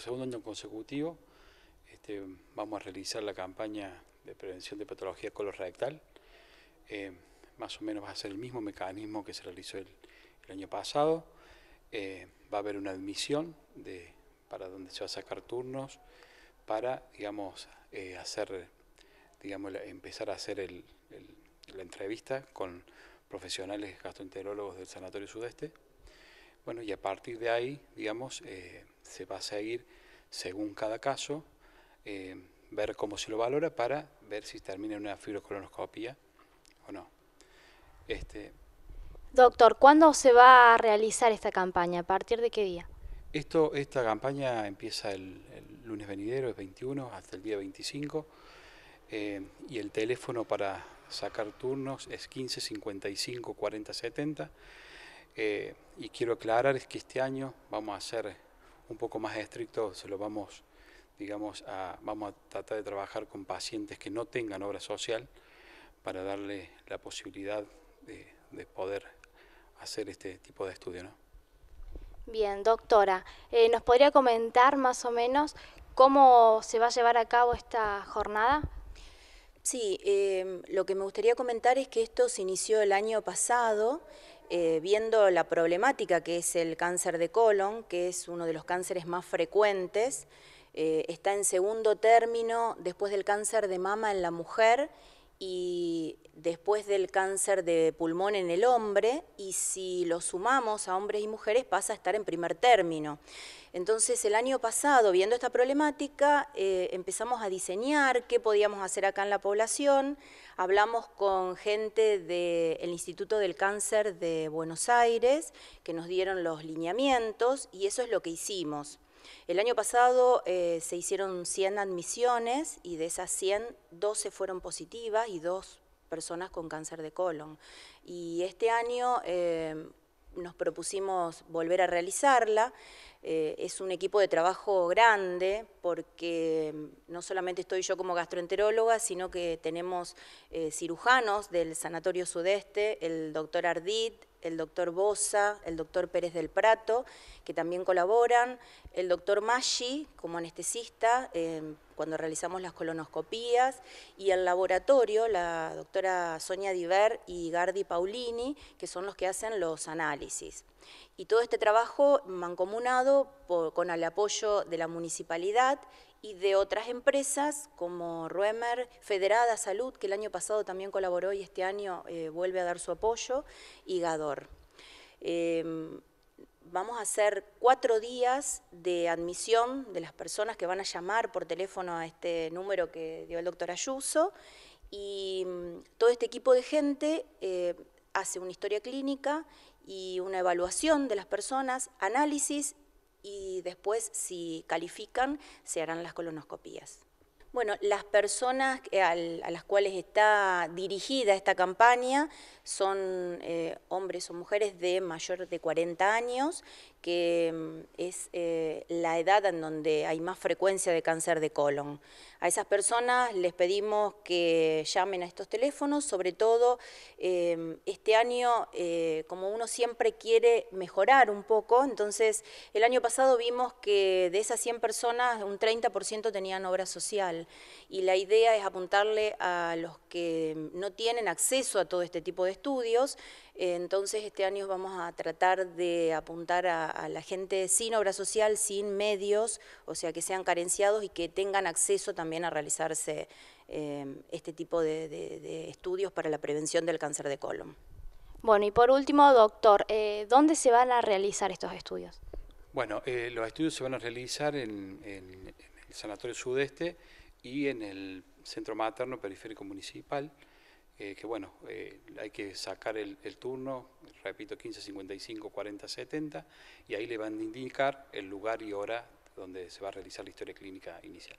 segundo año consecutivo este, vamos a realizar la campaña de prevención de patología colorectal. Eh, más o menos va a ser el mismo mecanismo que se realizó el, año pasado. Eh, va a haber una admisión de, para donde se va a sacar turnos para, digamos, eh, hacer, empezar a hacer la entrevista con profesionales gastroenterólogos del Sanatorio Sudeste. Bueno, y a partir de ahí, digamos, eh, se va a seguir según cada caso, eh, ver cómo se lo valora para ver si termina en una fibrocolonoscopia o no. Este, Doctor, ¿cuándo se va a realizar esta campaña? ¿A partir de qué día? Esto, esta campaña empieza el, lunes venidero, es 21, hasta el día 25. Eh, y el teléfono para sacar turnos es 15 55 40 70. Eh, y quiero aclarar es que este año vamos a ser un poco más estrictos, lo vamos, digamos, a, vamos a tratar de trabajar con pacientes que no tengan obra social para darle la posibilidad de, poder hacer este tipo de estudio. ¿no? Bien, doctora, eh, ¿nos podría comentar más o menos cómo se va a llevar a cabo esta jornada? Sí, eh, lo que me gustaría comentar es que esto se inició el año pasado. Eh, viendo la problemática que es el cáncer de colon, que es uno de los cánceres más frecuentes, eh, está en segundo término después del cáncer de mama en la mujer y después del cáncer de pulmón en el hombre, y si lo sumamos a hombres y mujeres pasa a estar en primer término. Entonces el año pasado, viendo esta problemática, eh, empezamos a diseñar qué podíamos hacer acá en la población, hablamos con gente del Instituto del Cáncer de Buenos Aires, que nos dieron los lineamientos, y eso es lo que hicimos. El año pasado eh, se hicieron 100 admisiones y de esas 100, 12 fueron positivas y dos personas con cáncer de colon. Y este año eh, nos propusimos volver a realizarla. Eh, es un equipo de trabajo grande porque mm, no solamente estoy yo como gastroenteróloga, sino que tenemos cirujanos del Sanatorio Sudeste, el doctor Ardit, el doctor Bosa, el doctor Pérez del Prato, que también colaboran, el doctor Maggi como anestesista, eh, cuando realizamos las colonoscopías y el laboratorio, la doctora Sonia Diver y Gardi Paulini, que son los que hacen los análisis. Y todo este trabajo mancomunado con el apoyo de la municipalidad y de otras empresas como Ruemer, Federada Salud, que el año pasado también colaboró y este año eh, vuelve a dar su apoyo, y Gador. Em, vamos a hacer cuatro días de admisión de las personas que van a llamar por teléfono a este número que dio el doctor Ayuso y mm, todo este equipo de gente eh, hace una historia clínica y una evaluación de las personas, análisis y después si califican se harán las colonoscopías. Bueno, las personas a las cuales está dirigida esta campaña son eh, hombres o mujeres de mayor de 40 años que mm, es eh, la edad en donde hay más frecuencia de cáncer de colon. A esas personas les pedimos que llamen a estos teléfonos, sobre todo em, este año, eh, como uno siempre quiere mejorar un poco, entonces el año pasado vimos que de esas 100 personas un 30% tenían obra social y la idea es apuntarle a los que no tienen acceso a todo este tipo de estudios, entonces este año vamos a tratar de apuntar a, la gente sin obra social, sin medios, o sea que sean carenciados y que tengan acceso también a realizarse em, este tipo de, estudios para la prevención del cáncer de colon. Bueno, y por último, doctor, eh, ¿dónde se van a realizar estos estudios? Bueno, eh, los estudios se van a realizar en el Sanatorio Sudeste y en el Centro Materno Periférico Municipal. Eh, que bueno, eh, hay que sacar el, el turno, repito, 15, 55, 40, 70, y ahí le van a indicar el lugar y hora donde se va a realizar la historia clínica inicial.